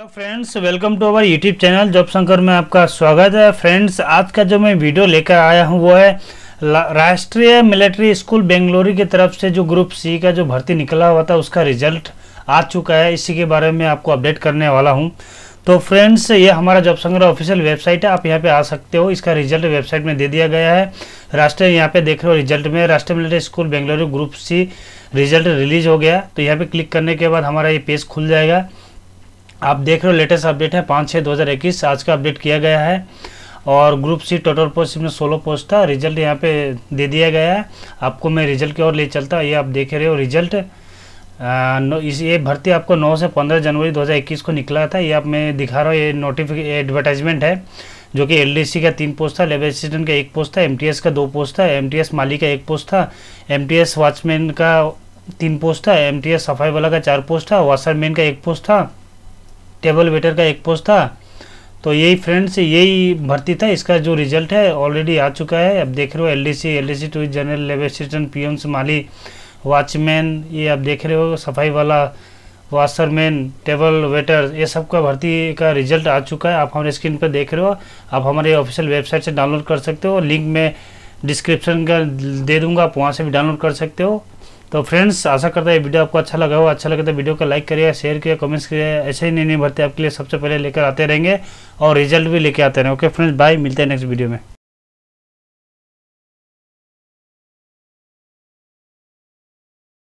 hello friends welcome to our YouTube channel job Shankar में आपका स्वागत है फ्रेंड्स आज का जो मैं वीडियो लेकर आया हूं वो है राष्ट्रीय मिलिट्री स्कूल बेंगलोरी की तरफ से जो ग्रुप सी का जो भर्ती निकला हुआ था उसका रिजल्ट आ चुका है इसी के बारे में आपको अपडेट करने वाला हूँ तो फ्रेंड्स ये हमारा जॉब संग्रह ऑफिशियल वेबसाइट है आप यहाँ पे आ सकते हो इसका रिजल्ट वेबसाइट में दे दिया गया है राष्ट्रीय यहाँ पे देख रहे हो रिजल्ट में राष्ट्रीय military school Bengaluru group C result release हो गया तो यहाँ पे क्लिक करने के बाद हमारा ये पेज खुल जाएगा आप देख रहे हो लेटेस्ट अपडेट है पाँच छः दो हज़ार इक्कीस आज का अपडेट किया गया है और ग्रुप सी टोटल पोस्ट में सोलह पोस्ट था रिजल्ट यहाँ पे दे दिया गया है आपको मैं रिजल्ट की ओर ले चलता ये आप देख रहे हो रिजल्ट इस ये भर्ती आपको 9 से 15 जनवरी 2021 को निकला था ये आप मैं दिखा रहा हूँ ये नोटिफिक एडवर्टाइजमेंट है जो कि एल का तीन पोस्ट था लेबर असिस्टेंट का एक पोस्ट था एम का दो पोस्ट था एम माली का एक पोस्ट था एम वॉचमैन का तीन पोस्ट था एम सफाई वाला का चार पोस्ट था वाशरमैन का एक पोस्ट था टेबल वेटर का एक पोस्ट था तो यही फ्रेंड्स यही भर्ती था इसका जो रिजल्ट है ऑलरेडी आ चुका है अब देख रहे हो L D C L D C two general labour assistant P माली वॉचमैन ये आप देख रहे हो सफाई वाला वाशरमैन टेबल वेटर ये सब का भर्ती का रिजल्ट आ चुका है आप हमारे स्क्रीन पर देख रहे हो आप हमारे ऑफिशियल वेबसाइट से डाउनलोड कर सकते हो लिंक में डिस्क्रिप्शन का दे दूंगा आप वहाँ से भी डाउनलोड कर सकते हो तो फ्रेंड्स आशा करता है वीडियो आपको अच्छा लगा हो अच्छा लगे तो वीडियो को लाइक करिए शेयर करिए कमेंट्स करिए ऐसे ही नहीं नई भरते आपके लिए सबसे पहले लेकर आते रहेंगे और रिजल्ट भी लेके आते रहेंगे ओके फ्रेंड्स बाय मिलते हैं नेक्स्ट वीडियो में